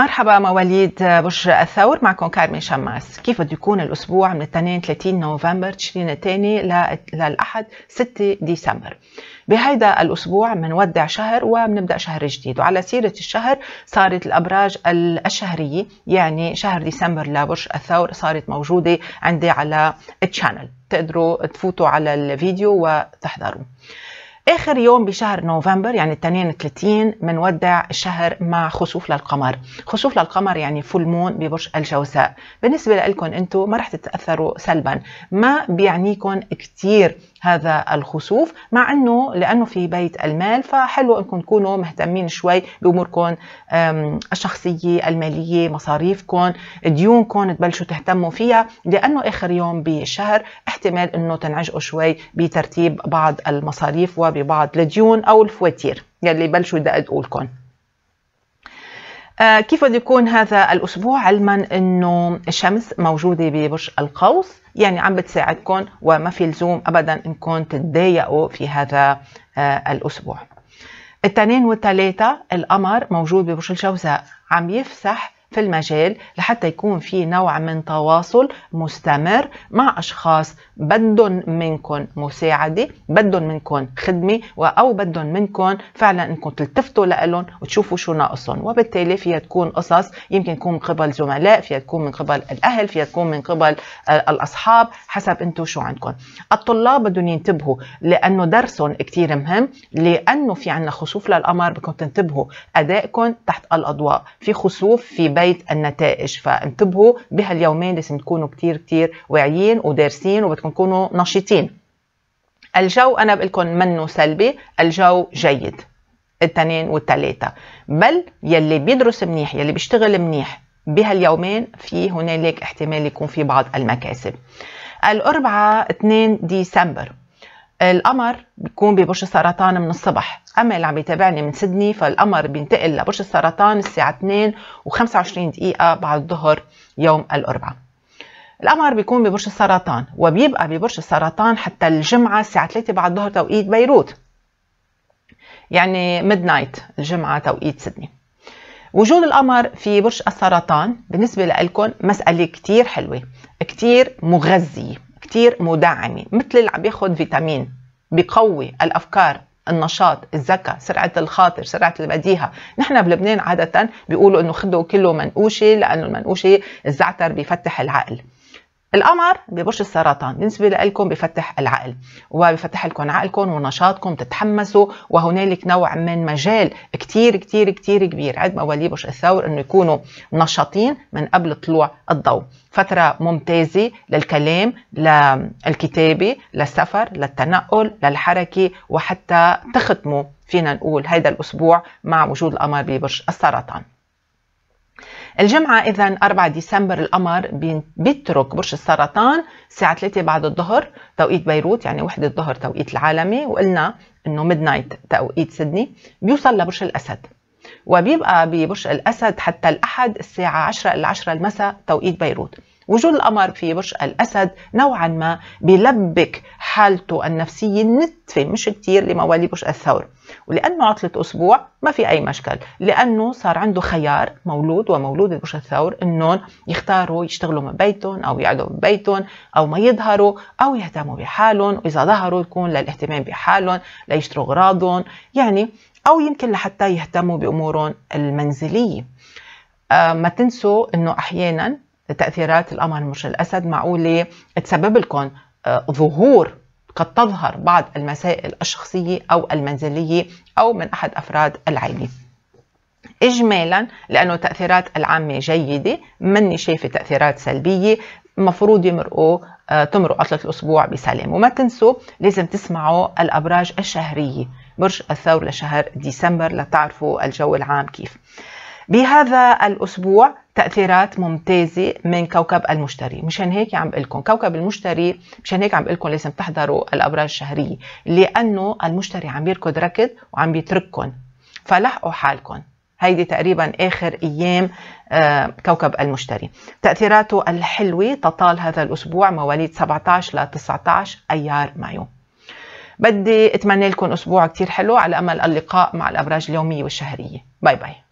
مرحبا مواليد برج الثور معكم كارمن شماس كيف بده يكون الأسبوع من الاثنين 30 نوفمبر تشرين الثاني للأحد 6 ديسمبر بهيدا الأسبوع بنودع شهر وبنبدأ شهر جديد وعلى سيرة الشهر صارت الأبراج الشهرية يعني شهر ديسمبر لبرج الثور صارت موجودة عندي على التشانل تقدروا تفوتوا على الفيديو وتحضروا آخر يوم بشهر نوفمبر يعني 32 بنودع الشهر مع خسوف للقمر خسوف للقمر يعني فول مون ببرج الجوزاء بالنسبة لكم أنتم ما رح تتأثروا سلبا ما بيعنيكم كثير هذا الخسوف مع أنه لأنه في بيت المال فحلو أنكم تكونوا مهتمين شوي بأموركم الشخصية المالية مصاريفكم ديونكم تبلشوا تهتموا فيها لأنه آخر يوم بالشهر احتمال أنه تنعجقوا شوي بترتيب بعض المصاريف و ببعض الديون أو الفواتير يلي بلشوا يدققوا لكم آه، كيف بده يكون هذا الأسبوع علما أنه الشمس موجودة ببرج القوس يعني عم بتساعدكم وما في لزوم أبدا أنكم تتضايقوا في هذا آه، الأسبوع الاثنين والثلاثه القمر موجود ببرج الجوزاء عم يفسح في المجال لحتى يكون في نوع من تواصل مستمر مع أشخاص بدهم منكم مساعدة بدهم منكم خدمة أو بدهم منكم فعلا أنكم تلتفتوا لهم وتشوفوا شو ناقصهم وبالتالي فيها تكون قصص يمكن تكون من قبل زملاء فيها تكون من قبل الأهل فيها تكون من قبل الأصحاب حسب أنتم شو عندكم الطلاب بدهم ينتبهوا لأنه درسهم كثير مهم لأنه في عندنا خسوف للقمر بدكم تنتبهوا أدائكم تحت الأضواء في خسوف في بيت النتائج فانتبهوا بهاليومين لازم تكونوا كتير كتير واعيين ودارسين وبدكم تكونوا نشيطين الجو أنا لكم منه سلبي الجو جيد التنين والتلاتة بل يلي بيدرس منيح يلي بيشتغل منيح بهاليومين في هنالك احتمال يكون في بعض المكاسب الأربعة 2 ديسمبر القمر بيكون ببرج السرطان من الصبح اما اللي عم يتابعني من سدني فالقمر بينتقل لبرج السرطان الساعه 2 و25 دقيقه بعد الظهر يوم الاربعاء القمر بيكون ببرج السرطان وبيبقى ببرج السرطان حتى الجمعه الساعه 3 بعد الظهر توقيت بيروت يعني ميد نايت الجمعه توقيت سدني وجود القمر في برج السرطان بالنسبه لكم مساله كتير حلوه كتير مغذيه كتير مدعمة مثل اللي عم ياخد فيتامين بقوي الأفكار النشاط الذكاء سرعة الخاطر سرعة البديهة نحن بلبنان عادة بيقولوا أنه خدوا كله منقوشة لأنه المنقوشة الزعتر بيفتح العقل القمر ببرج السرطان بالنسبة لكم بفتح العقل وبفتح لكم عقلكم ونشاطكم تتحمسوا وهنالك نوع من مجال كتير كتير كتير كبير عند موالي برج الثور انه يكونوا نشاطين من قبل طلوع الضوء فترة ممتازة للكلام للكتابة للسفر للتنقل للحركة وحتى تختموا فينا نقول هذا الأسبوع مع وجود القمر ببرج السرطان الجمعة إذا 4 ديسمبر القمر بيترك برج السرطان الساعة 3 بعد الظهر توقيت بيروت يعني وحدة الظهر توقيت العالمي وقلنا إنه ميد نايت توقيت سيدني بيوصل لبرج الأسد وبيبقى ببرج الأسد حتى الأحد الساعة 10 إلى 10 المساء توقيت بيروت وجود القمر في برج الأسد نوعا ما بيلبك حالته النفسية نتفة مش كثير لموالي برج الثور ولأنه عطلة أسبوع ما في أي مشكل لأنه صار عنده خيار مولود ومولود برج الثور إنهم يختاروا يشتغلوا من بيتهم أو يقعدوا من بيتهم أو ما يظهروا أو يهتموا بحالهم وإذا ظهروا يكون للاهتمام بحالهم ليشتروا أغراضهم يعني أو يمكن لحتى يهتموا بأمورهم المنزلية أه ما تنسوا إنه أحيانا تاثيرات القمر مش الاسد معقوله تسبب لكم آه، ظهور قد تظهر بعض المسائل الشخصيه او المنزليه او من احد افراد العائله اجمالا لانه التاثيرات العامه جيده مني شايفه تاثيرات سلبيه المفروض يمرقوا آه، تمروا عطلة الأسبوع بسلام وما تنسوا لازم تسمعوا الأبراج الشهرية برج الثور لشهر ديسمبر لتعرفوا الجو العام كيف بهذا الأسبوع تأثيرات ممتازة من كوكب المشتري مشان هيك عم بقول لكم كوكب المشتري مشان هيك عم بقول لكم لازم تحضروا الأبراج الشهرية لأنه المشتري عم يركض ركض وعم بيترككم فلحقوا حالكم هيدي تقريبا آخر أيام آه، كوكب المشتري تأثيراته الحلوة تطال هذا الأسبوع مواليد 17 ل 19 أيار مايو بدي أتمنى لكم أسبوع كتير حلو على أمل اللقاء مع الأبراج اليومية والشهرية باي باي